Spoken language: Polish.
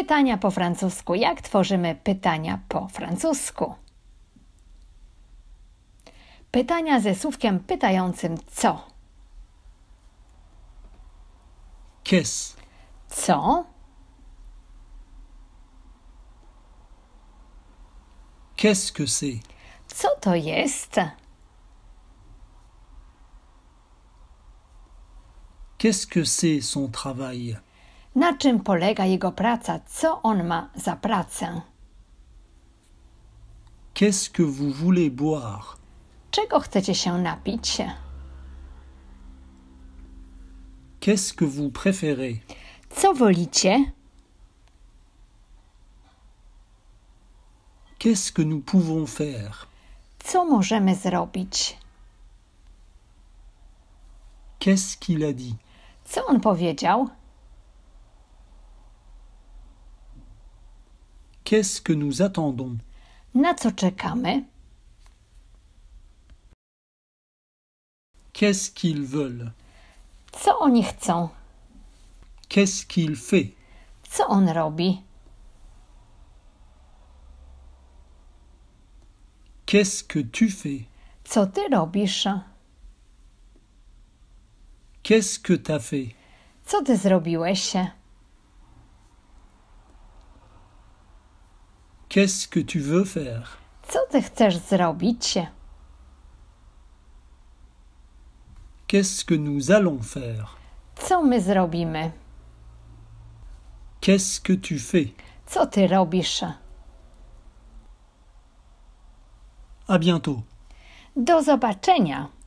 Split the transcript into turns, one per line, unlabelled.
Pytania po francusku. Jak tworzymy pytania po francusku? Pytania ze słówkiem pytającym co?
Kiss. Co? Qu'est-ce que c'est?
Co to jest?
Qu'est-ce que c'est son travail?
na czym polega jego praca, co on ma za pracę.
Qu'est-ce que vous voulez boire?
Czego chcecie się napić?
Qu'est-ce que vous préférez?
Co wolicie?
Qu'est-ce que nous pouvons faire?
Co możemy zrobić?
Qu'est-ce qu'il a dit?
Co on powiedział?
Qu'est-ce que nous attendons?
Na co czekamy?
Qu'est-ce qu'ils veulent? Co
oni chcą?
Qu'est-ce qu'il fait?
Co on robi?
Qu'est-ce que tu fais?
Co ty robisz?
Qu'est-ce que t'as fait?
Co ty zrobiłeś?
Qu'est-ce que tu veux faire?
Co ty chcesz zrobić?
Qu'est-ce que nous allons faire?
Co my zrobimy?
Qu'est-ce que tu fais?
Co ty robisz? A bientôt. Do zobaczenia.